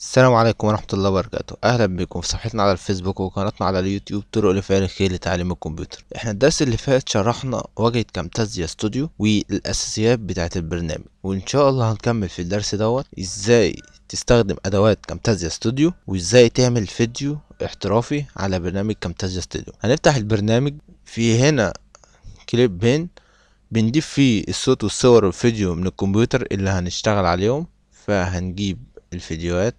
السلام عليكم ورحمة الله وبركاته أهلا بكم في صفحتنا على الفيسبوك وقناتنا على اليوتيوب طرق لفعل الخير لتعليم الكمبيوتر احنا الدرس اللي فات شرحنا واجهة كامتازيا ستوديو والأساسيات بتاعة البرنامج وإن شاء الله هنكمل في الدرس دوت إزاي تستخدم أدوات كامتازيا ستوديو وإزاي تعمل فيديو احترافي على برنامج كامتازيا ستوديو هنفتح البرنامج في هنا كليب بين بنضيف فيه الصوت والصور والفيديو من الكمبيوتر اللي هنشتغل عليهم فهنجيب الفيديوهات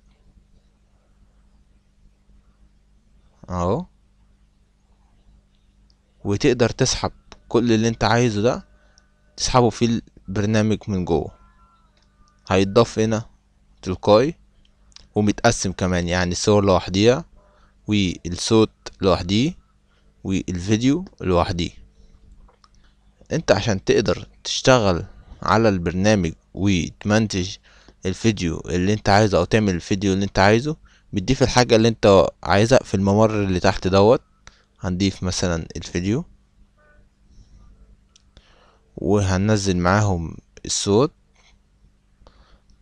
اهو وتقدر تسحب كل اللي انت عايزه ده تسحبه في البرنامج من جوه هيتضاف هنا تلقائي ومتقسم كمان يعني الصور لوحديها والصوت لوحديه والفيديو لوحديه انت عشان تقدر تشتغل على البرنامج وتمنتج الفيديو اللي انت عايزه او تعمل الفيديو اللي انت عايزه بتضيف الحاجة اللي انت عايزها في الممر اللي تحت دوت هنضيف مثلا الفيديو وهننزل معاهم الصوت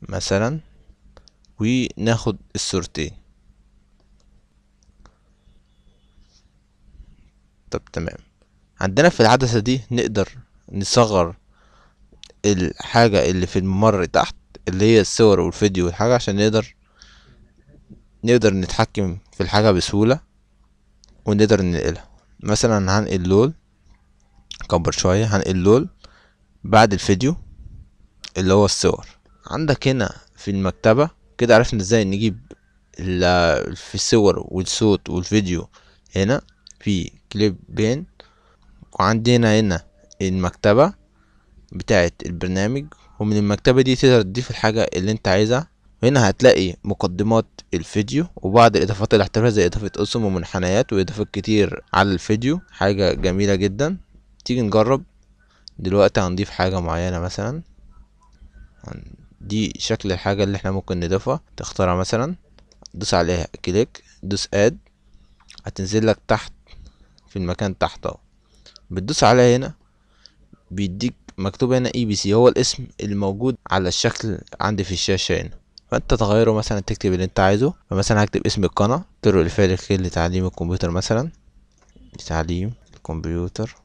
مثلا وناخد الصورتين طب تمام عندنا في العدسة دي نقدر نصغر الحاجة اللي في الممر تحت اللي هي الصور والفيديو والحاجة عشان نقدر نقدر نتحكم في الحاجة بسهولة ونقدر ننقلها مثلا هنقل لول كبر شوية هنقل لول بعد الفيديو اللي هو الصور عندك هنا في المكتبة كده عرفنا ازاي نجيب في الصور والصوت والفيديو هنا في كليب بين وعندنا هنا المكتبة بتاعة البرنامج ومن المكتبة دي تقدر تضيف الحاجة اللي انت عايزها هنا هتلاقي مقدمات الفيديو وبعض الاضافات الاحترافيه زي اضافه اسم ومنحنيات واضافات كتير على الفيديو حاجه جميله جدا تيجي نجرب دلوقتي هنضيف حاجه معينه مثلا دي شكل الحاجه اللي احنا ممكن نضيفها تختارها مثلا دوس عليها كليك دوس اد هتنزل لك تحت في المكان تحت اهو بتدوس عليها هنا بيديك مكتوب هنا اي بي سي هو الاسم اللي موجود على الشكل عندي في الشاشه هنا فانت تغيره مثلا تكتب اللي انت عايزه فمثلا هكتب اسم القناة طرق الفارق لتعليم الكمبيوتر مثلا لتعليم الكمبيوتر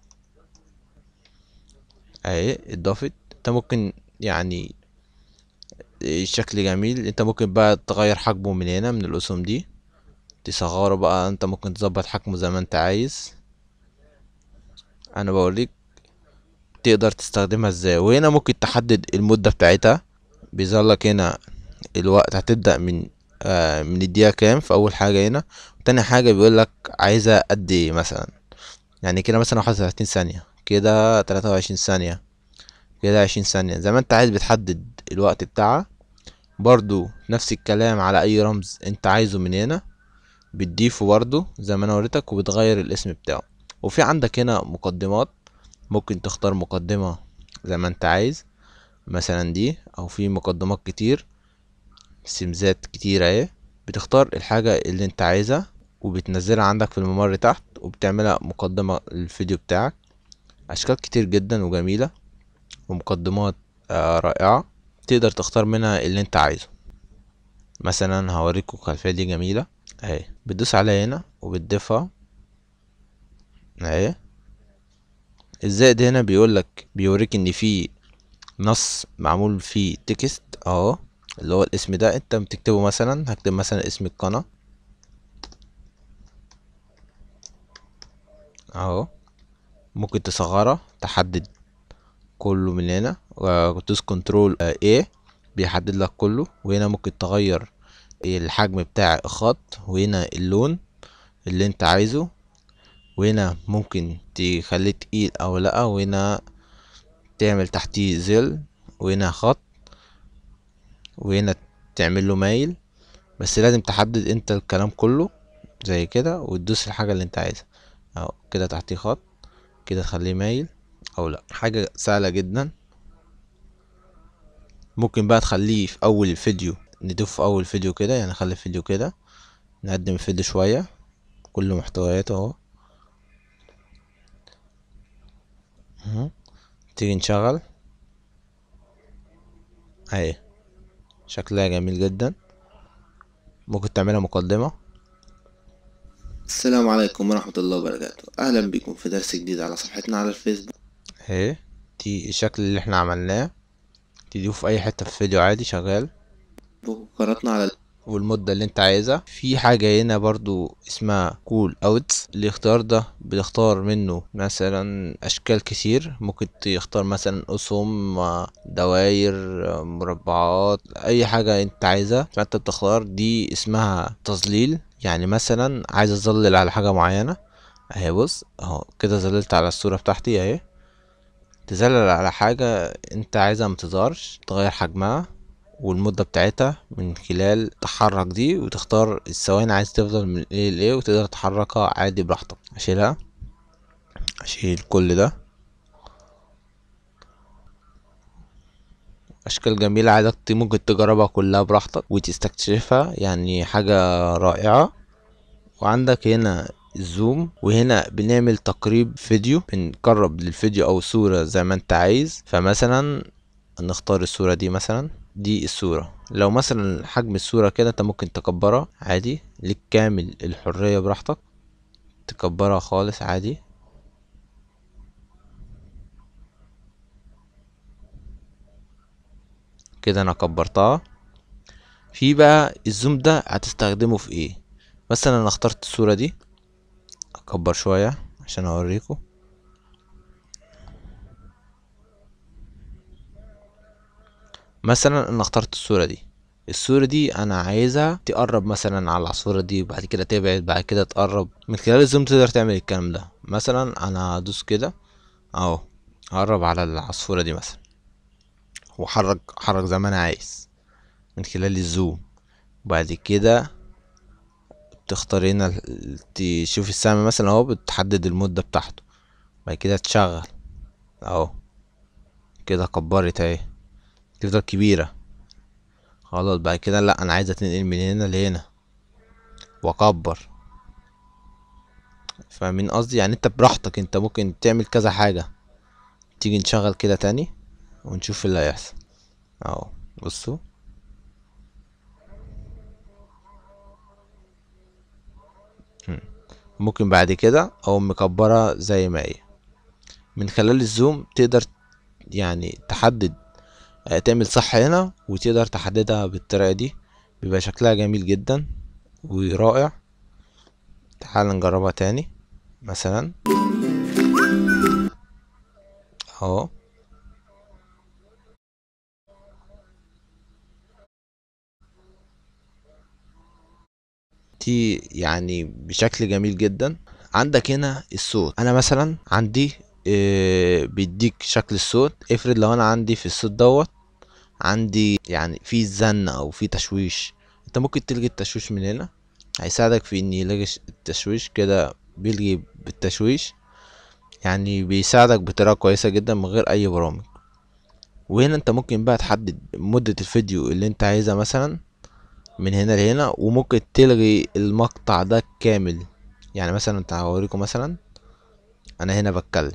اهي اضافت انت ممكن يعني الشكل جميل انت ممكن بقى تغير حجمه من هنا من الاسهم دي تصغره بقى انت ممكن تظبط حجمه زي ما انت عايز انا بوريك تقدر تستخدمها ازاي وهنا ممكن تحدد المدة بتاعتها بيظهر لك هنا الوقت هتبدأ من آه من الدقيقة كام في أول حاجة هنا تاني حاجة بيقولك عايزة قد ايه مثلا يعني كده مثلا واحد وتلاتين ثانية كده تلاتة وعشرين ثانية كده عشرين ثانية زي ما انت عايز بتحدد الوقت بتاعها برضو نفس الكلام على أي رمز انت عايزه من هنا بتضيفه برضو زي ما انا وريتك وبتغير الاسم بتاعه وفي عندك هنا مقدمات ممكن تختار مقدمة زي ما انت عايز مثلا دي او في مقدمات كتير سمزات كتيرة اهي بتختار الحاجة اللي انت عايزها وبتنزلها عندك في الممر تحت وبتعملها مقدمة للفيديو بتاعك اشكال كتير جدا وجميلة ومقدمات آه، رائعة تقدر تختار منها اللي انت عايزه مثلا هوريكم الخلفية دي جميلة اهي بتدوس عليها هنا وبتضيفها اهي الزائد هنا بيقولك بيوريك ان في نص معمول فيه تكست اهو اللي هو الاسم ده انت بتكتبه مثلا هكتب مثلا اسم القناة اهو ممكن تصغرها تحدد كله من هنا وتدوس كنترول A بيحدد لك كله وهنا ممكن تغير الحجم بتاع الخط وهنا اللون اللي انت عايزه وهنا ممكن تخليه تقيل او لا وهنا تعمل تحتيه زل وهنا خط وهنا تعمل له مايل بس لازم تحدد انت الكلام كله زي كده وتدوس الحاجة اللي انت عايزها اهو كده تحتيه خط كده تخليه مايل او لا حاجة سهلة جدا ممكن بقى تخليه في اول الفيديو ندوف في اول فيديو كده يعني نخلي الفيديو كده نقدم الفيديو شوية كل محتوياته اهو تيجي نشغل ايه شكلها جميل جدا ممكن تعملها مقدمة السلام عليكم ورحمة الله وبركاته أهلا بكم في درس جديد على صفحتنا على الفيسبوك هي إيه، دي الشكل اللي احنا عملناه تضيفه في أي حتة في فيديو عادي شغال وقناتنا على والمدة اللي انت عايزها في حاجة هنا برضو اسمها كول اوتس الاختيار ده بتختار منه مثلا اشكال كتير ممكن تختار مثلا اسهم دواير مربعات اي حاجة انت عايزها فانت بتختار دي اسمها تظليل يعني مثلا عايز اظلل على حاجة معينة اهي بص اهو كده ظللت على الصورة بتاعتي اهي تزلل على حاجة انت عايزها متظهرش تغير حجمها والمدة بتاعتها من خلال تحرك دي وتختار الثواني عايز تفضل من ايه لايه وتقدر تحركها عادي براحتك اشيلها اشيل كل ده اشكال جميلة عايزك ممكن تجربها كلها براحتك وتستكشفها يعني حاجة رائعة وعندك هنا الزوم وهنا بنعمل تقريب فيديو بنقرب للفيديو او صورة زي ما انت عايز فمثلا نختار الصورة دي مثلا دي الصورة لو مثلا حجم الصورة كده انت ممكن تكبرها عادي ليك كامل الحرية براحتك تكبرها خالص عادي كده انا كبرتها في بقى الزوم ده هتستخدمه في ايه مثلا انا اخترت الصورة دي اكبر شوية عشان اوريكم مثلا انا اخترت الصورة دي الصورة دي انا عايزها تقرب مثلا على الصورة دي وبعد كده تبعد بعد كده تقرب من خلال الزوم تقدر تعمل الكلام ده مثلا انا هدوس كده اهو اقرب على العصفورة دي مثلا واحرك احرك زي ما انا عايز من خلال الزوم وبعد كده بتختار هنا تشوف السهم مثلا اهو بتحدد المدة بتاعته بعد كده تشغل اهو كده كبرت اهي تفضل كبيرة خلاص بعد كده لا انا عايز اتنقل من هنا لهنا واكبر فاهمين قصدي يعني انت براحتك انت ممكن تعمل كذا حاجة تيجي نشغل كده تاني ونشوف اللي هيحصل اهو بصوا ممكن بعد كده اقوم مكبرة زي ما هي من خلال الزوم تقدر يعني تحدد تعمل صح هنا وتقدر تحددها بالطريقة دي بيبقى شكلها جميل جدا ورائع تعال نجربها تاني مثلا اهو دي يعني بشكل جميل جدا عندك هنا الصوت انا مثلا عندي بيديك شكل الصوت افرض لو انا عندي في الصوت دوت عندي يعني في زن او في تشويش انت ممكن تلغي التشويش من هنا هيساعدك في ان يلغي التشويش كده بيلغي بالتشويش يعني بيساعدك بطريقه كويسه جدا من غير اي برامج وهنا انت ممكن بقى تحدد مده الفيديو اللي انت عايزها مثلا من هنا لهنا وممكن تلغي المقطع ده كامل يعني مثلا انت هوريكم مثلا انا هنا بتكلم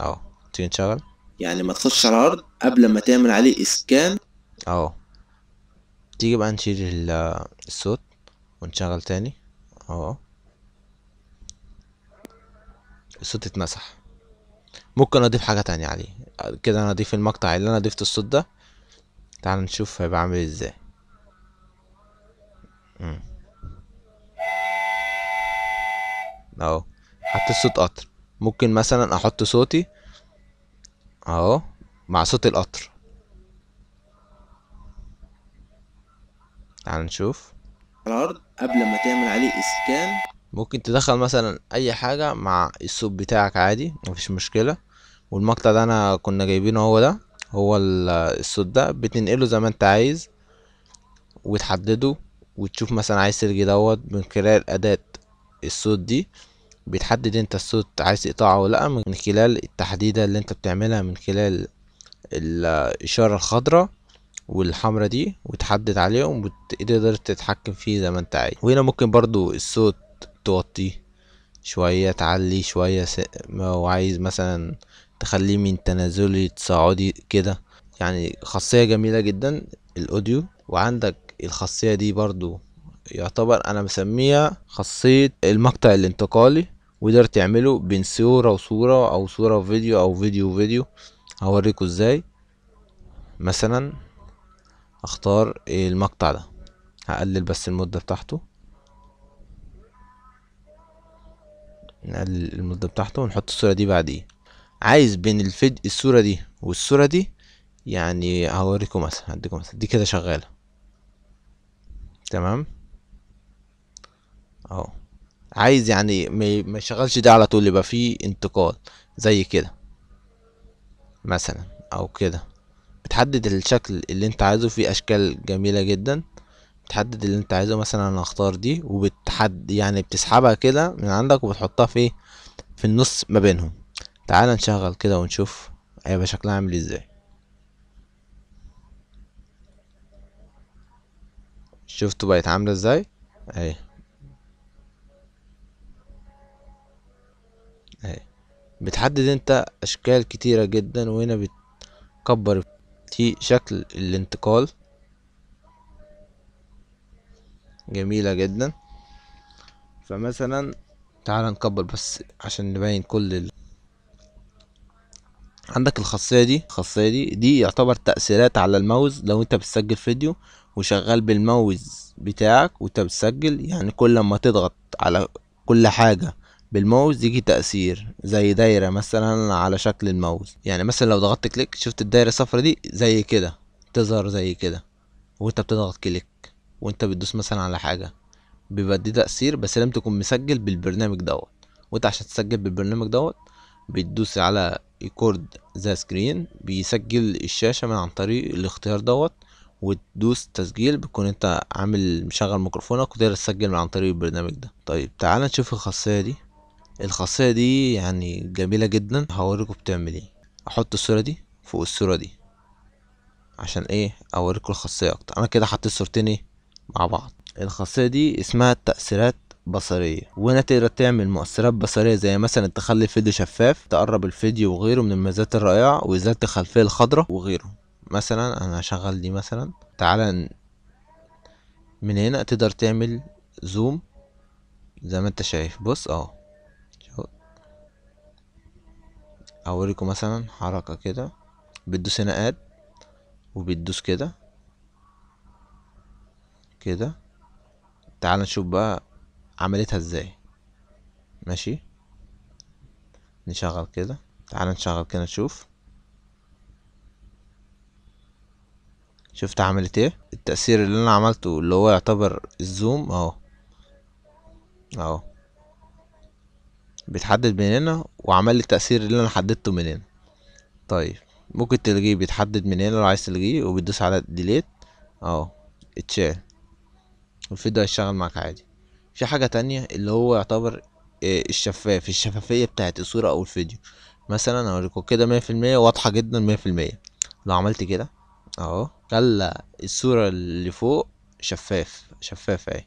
اه تنشغل يعني ما تخش على الارض قبل ما تعمل عليه اسكان اه تيجي بقى نشيل الصوت ونشغل تاني اه الصوت اتمسح ممكن اضيف حاجه تانية عليه كده انا اضيف المقطع اللي انا ضفت الصوت ده تعال نشوف هيبقى عامل ازاي اهو حتى الصوت قطر ممكن مثلا احط صوتي اهو مع صوت القطر تعال نشوف الارض قبل ما تعمل عليه اسكان ممكن تدخل مثلا اي حاجة مع الصوت بتاعك عادي مفيش مشكلة والمقطع ده انا كنا جايبينه هو ده هو الصوت ده بتنقله زي ما انت عايز وتحدده وتشوف مثلا عايز ترجي دوت من خلال اداة الصوت دي بتحدد انت الصوت عايز تقطعه ولا لا من خلال التحديدة اللي انت بتعملها من خلال الاشارة الخضراء والحمرة دي وتحدد عليهم وتقدر تتحكم فيه زي ما انت عايز وهنا ممكن برضو الصوت توطيه شوية تعلي شوية س... وعايز مثلا تخليه من تنازلي تصاعدي كده يعني خاصية جميلة جدا الأوديو وعندك الخاصية دي برضو يعتبر أنا مسميها خاصية المقطع الانتقالي وتقدر تعمله بين صورة وصورة او صورة وفيديو او فيديو وفيديو هوريكوا ازاي مثلا اختار المقطع ده هقلل بس المدة بتاعته نقلل المدة بتاعته ونحط الصورة دي بعديه عايز بين الفيد الصورة دي والصورة دي يعني هوريكم مثلا هديكم مثلا دي كده شغالة تمام اهو عايز يعني ما يشغلش ده على طول يبقى فيه انتقال زي كده مثلا او كده بتحدد الشكل اللي انت عايزه في اشكال جميلة جدا بتحدد اللي انت عايزه مثلا انا هختار دي وبتحد يعني بتسحبها كده من عندك وبتحطها في إيه؟ في النص ما بينهم تعال نشغل كده ونشوف هيبقى شكلها عامل ازاي شفتوا بقت عاملة ازاي ايه اهي بتحدد انت اشكال كتيرة جدا وهنا بتكبر في شكل الانتقال جميلة جدا فمثلا تعال نكبر بس عشان نبين كل ال... عندك الخاصية دي الخاصية دي دي يعتبر تأثيرات على الموز لو انت بتسجل فيديو وشغال بالموز بتاعك وانت بتسجل يعني كل ما تضغط على كل حاجة بالماوس يجي تأثير زي دايرة مثلا على شكل الماوس يعني مثلا لو ضغطت كليك شفت الدايرة الصفرا دي زي كده تظهر زي كده وانت بتضغط كليك وانت بتدوس مثلا على حاجة بيبقى دي تأثير بس لازم تكون مسجل بالبرنامج دوت وانت عشان تسجل بالبرنامج دوت بتدوس على ريكورد ذا سكرين بيسجل الشاشة من عن طريق الاختيار دوت وتدوس تسجيل بتكون انت عامل مشغل ميكروفونك وتقدر تسجل من عن طريق البرنامج ده طيب تعالى نشوف الخاصية دي الخاصية دي يعني جميلة جدا هوريكم بتعمل ايه احط الصورة دي فوق الصورة دي عشان ايه اوريكم الخاصية اكتر انا كده حطيت صورتين ايه مع بعض الخاصية دي اسمها التأثيرات بصرية وهنا تقدر تعمل مؤثرات بصرية زي مثلا تخلي الفيديو شفاف تقرب الفيديو وغيره من الميزات الرائعة وإزالة الخلفية الخضراء وغيره مثلا أنا هشغل دي مثلا تعالى من هنا تقدر تعمل زوم زي ما انت شايف بص اهو هوريكم مثلا حركة كده بتدوس هنا اد وبتدوس كده كده تعال نشوف بقى عملتها ازاي ماشي نشغل كده تعال نشغل كده نشوف شفت عملت ايه التأثير اللي انا عملته اللي هو يعتبر الزوم اهو اهو بيتحدد من هنا وعمل لي التأثير اللي أنا حددته من هنا طيب ممكن تلغيه بيتحدد من هنا لو عايز تلغيه وبتدوس على ديليت اهو اتشال والفيديو هيشتغل معاك عادي في حاجة تانية اللي هو يعتبر آه، الشفاف الشفافية بتاعت الصورة أو الفيديو مثلا هوريكوا كده مية في المية واضحة جدا مية في المية لو عملت كده اهو خلى الصورة اللي فوق شفاف شفاف اهي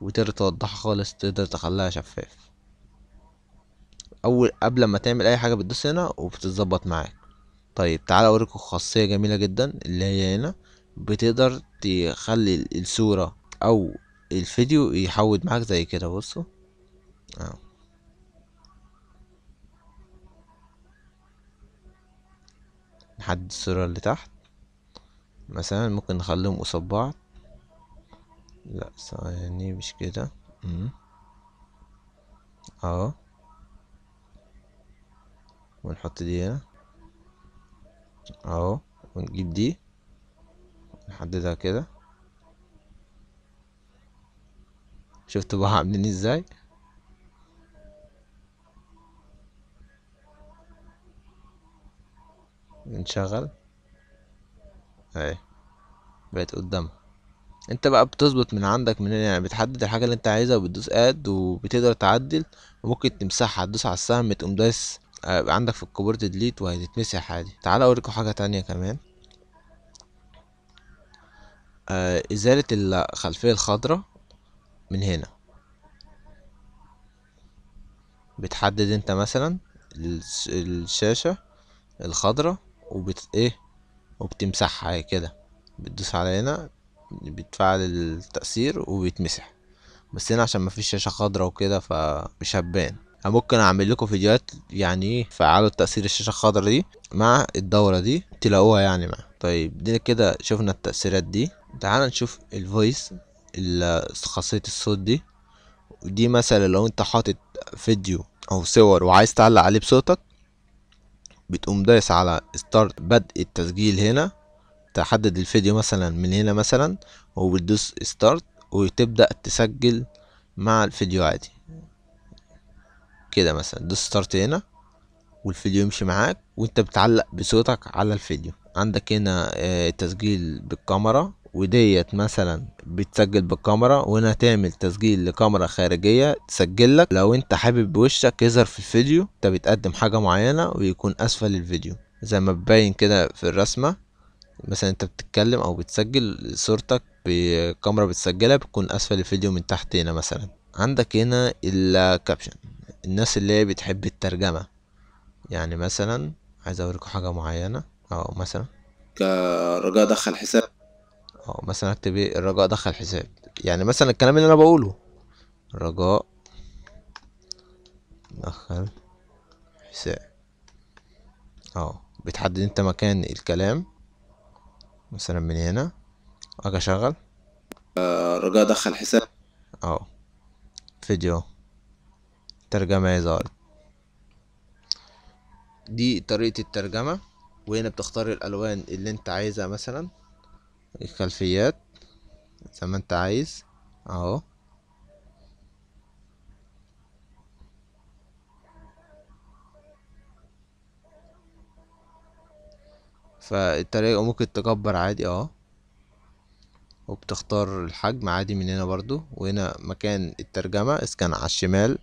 وتقدر توضحها خالص تقدر تخليها شفاف اول قبل ما تعمل اي حاجه بتدوس هنا وبتتظبط معاك طيب تعالى اوريكم خاصيه جميله جدا اللي هي هنا بتقدر تخلي الصوره او الفيديو يحود معاك زي كده بصوا اه نحدد الصوره اللي تحت مثلا ممكن نخليهم قصاد بعض لا ثواني مش كده اه ونحط دي هنا اهو ونجيب دي نحددها كده شفتوا بقى عاملين ازاي نشغل اهي بقت قدامها انت بقى بتظبط من عندك من هنا يعني بتحدد الحاجه اللي انت عايزها وبتدوس اد وبتقدر تعدل وممكن تمسحها تدوس على السهم تقوم دايس عندك في الكيبورد ديليت وهتتمسح عادي تعال اوريكم حاجه تانية كمان آه ازاله الخلفيه الخضراء من هنا بتحدد انت مثلا الشاشه الخضراء وبت ايه وبتمسحها كده بتدوس على هنا بتفعل التأثير وبيتمسح بس هنا عشان مفيش شاشة خضراء وكده فمش هتبان ممكن اعمل لكم فيديوهات يعني فعلوا تاثير الشاشة الخضراء دي مع الدورة دي تلاقوها يعني مع طيب دي كده شفنا التأثيرات دي تعال نشوف الفويس خاصية الصوت دي ودي مثلا لو انت حاطط فيديو او صور وعايز تعلق عليه بصوتك بتقوم دايس على ستارت بدء التسجيل هنا تحدد الفيديو مثلا من هنا مثلا وبتدوس ستارت وتبدأ تسجل مع الفيديو عادي كده مثلا دوس ستارت هنا والفيديو يمشي معاك وانت بتعلق بصوتك على الفيديو عندك هنا آه، تسجيل بالكاميرا وديت مثلا بتسجل بالكاميرا وهنا تعمل تسجيل لكاميرا خارجية تسجل لك لو انت حابب بوشك يظهر في الفيديو انت بتقدم حاجة معينة ويكون اسفل الفيديو زي ما ببين كده في الرسمة مثلا انت بتتكلم او بتسجل صورتك بكاميرا بتسجلها بتكون اسفل الفيديو من تحت هنا مثلا عندك هنا الكابشن الناس اللي هي بتحب الترجمة يعني مثلا عايز اوريكم حاجة معينة او مثلا الرجاء دخل حساب او مثلا اكتب ايه الرجاء دخل حساب يعني مثلا الكلام اللي انا بقوله رجاء دخل حساب اهو بتحدد انت مكان الكلام مثلا من هنا اجي اشغل رجاء دخل حساب اهو فيديو يا يظهر دي طريقة الترجمة وهنا بتختار الألوان اللي انت عايزها مثلا الخلفيات زي ما انت عايز اهو فالطريقة ممكن تكبر عادي اهو وبتختار الحجم عادي من هنا برضو وهنا مكان الترجمة اسكان على الشمال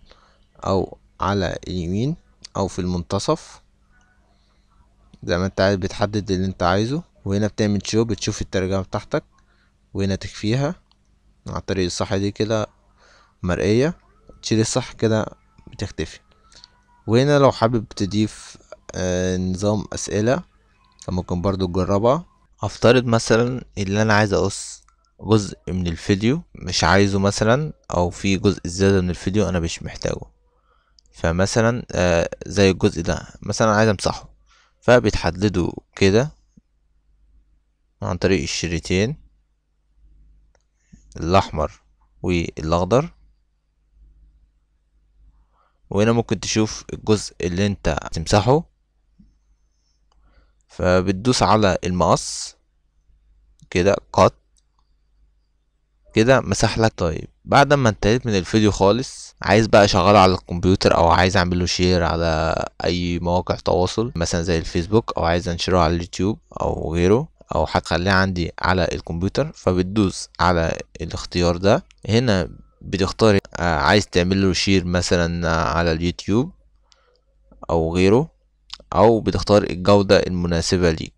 او على اليمين او في المنتصف زي ما انت عايز بتحدد اللي انت عايزه وهنا بتعمل شو بتشوف الترجمة بتاعتك وهنا تكفيها على الطريق الصح دي كده مرئية تشيل الصح كده بتختفي وهنا لو حابب تضيف آه، نظام اسئلة ممكن برضو تجربها افترض مثلا اللي انا عايز اقص جزء من الفيديو مش عايزه مثلا او في جزء زيادة من الفيديو انا مش محتاجه فمثلا آه زي الجزء ده مثلا عايز امسحه فبتحدده كده عن طريق الشريطين الاحمر والاخضر وهنا ممكن تشوف الجزء اللي انت تمسحه فبتدوس على المقص كده قط كده مسح لك طيب بعد ما انتهيت من الفيديو خالص عايز بقى اشغله على الكمبيوتر او عايز اعمل له شير على اي مواقع تواصل مثلا زي الفيسبوك او عايز انشره على اليوتيوب او غيره او هخليه عندي على الكمبيوتر فبتدوس على الاختيار ده هنا بتختار آه، عايز تعمل له شير مثلا على اليوتيوب او غيره او بتختار الجودة المناسبة ليك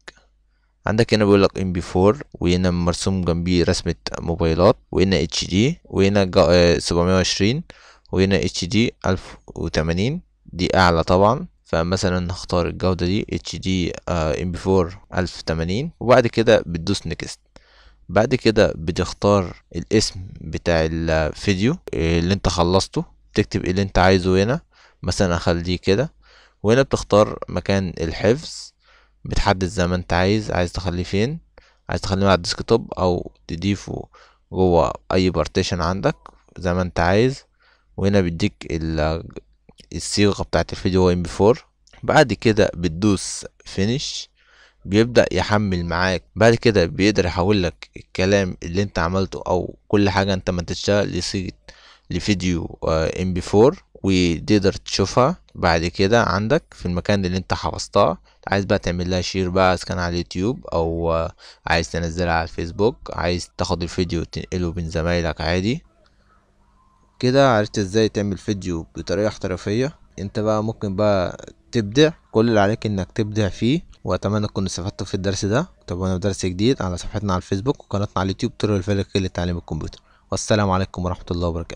عندك هنا بيقول لك ام بي 4 وهنا مرسوم جنبيه رسمه موبايلات وهنا اتش دي وهنا 720 آه، وهنا اتش دي 1080 دي اعلى طبعا فمثلا هختار الجودة دي اتش دي ام بي 4 1080 وبعد كده بتدوس نيكست بعد كده بتختار الاسم بتاع الفيديو اللي انت خلصته تكتب اللي انت عايزه هنا مثلا اخليه كده وهنا بتختار مكان الحفظ بتحدد زي ما انت عايز عايز تخليه فين عايز تخليه على الديسكتوب او تضيفه جوه اي بارتيشن عندك زي ما انت عايز وهنا بيديك الصيغه بتاعت الفيديو ام بي 4 بعد كده بتدوس فينيش بيبدأ يحمل معاك بعد كده بيقدر يحول لك الكلام اللي انت عملته او كل حاجة انت ما لصيغة لفيديو ام بي 4 وتقدر تشوفها بعد كده عندك في المكان اللي انت حفظتها عايز بقى تعمل لها شير بقى كان على اليوتيوب او عايز تنزلها على الفيسبوك عايز تاخد الفيديو وتنقله بين زمايلك عادي كده عرفت ازاي تعمل فيديو بطريقة احترافية انت بقى ممكن بقى تبدع كل اللي عليك انك تبدع فيه واتمنى تكونوا استفدتوا في الدرس ده تابعونا في درس جديد على صفحتنا على الفيسبوك وقناتنا على اليوتيوب ترى الفلك لتعليم الكمبيوتر والسلام عليكم ورحمة الله وبركاته